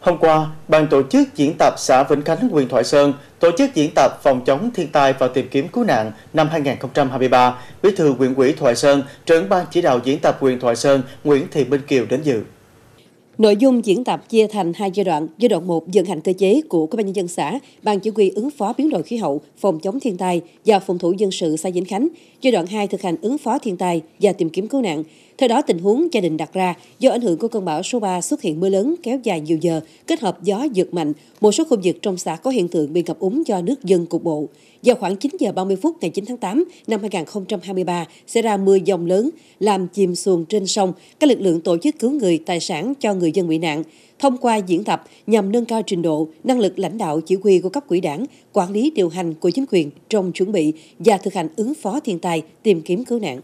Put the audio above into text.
Hôm qua, Ban tổ chức diễn tập xã Vĩnh Khánh, huyện Thoại Sơn tổ chức diễn tập phòng chống thiên tai và tìm kiếm cứu nạn năm 2023. Bí thư huyện ủy Thoại Sơn, trưởng ban chỉ đạo diễn tập huyện Thoại Sơn Nguyễn Thị Minh Kiều đến dự. Nội dung diễn tập chia thành hai giai đoạn. Giai đoạn 1 vận hành cơ chế của Ủy ban nhân dân xã, Ban chỉ huy ứng phó biến đổi khí hậu, phòng chống thiên tai và phòng thủ dân sự xã Vĩnh Khánh. Giai đoạn 2 thực hành ứng phó thiên tai và tìm kiếm cứu nạn. Theo đó, tình huống gia đình đặt ra do ảnh hưởng của cơn bão số 3 xuất hiện mưa lớn kéo dài nhiều giờ, kết hợp gió giật mạnh, một số khu vực trong xã có hiện tượng bị ngập úng do nước dân cục bộ. Vào khoảng 9 giờ 30 phút ngày 9 tháng 8 năm 2023 sẽ ra mưa dòng lớn làm chìm xuồng trên sông. Các lực lượng tổ chức cứu người, tài sản cho người người dân bị nạn thông qua diễn tập nhằm nâng cao trình độ, năng lực lãnh đạo chỉ huy của cấp quỹ đảng, quản lý điều hành của chính quyền trong chuẩn bị và thực hành ứng phó thiên tai, tìm kiếm cứu nạn.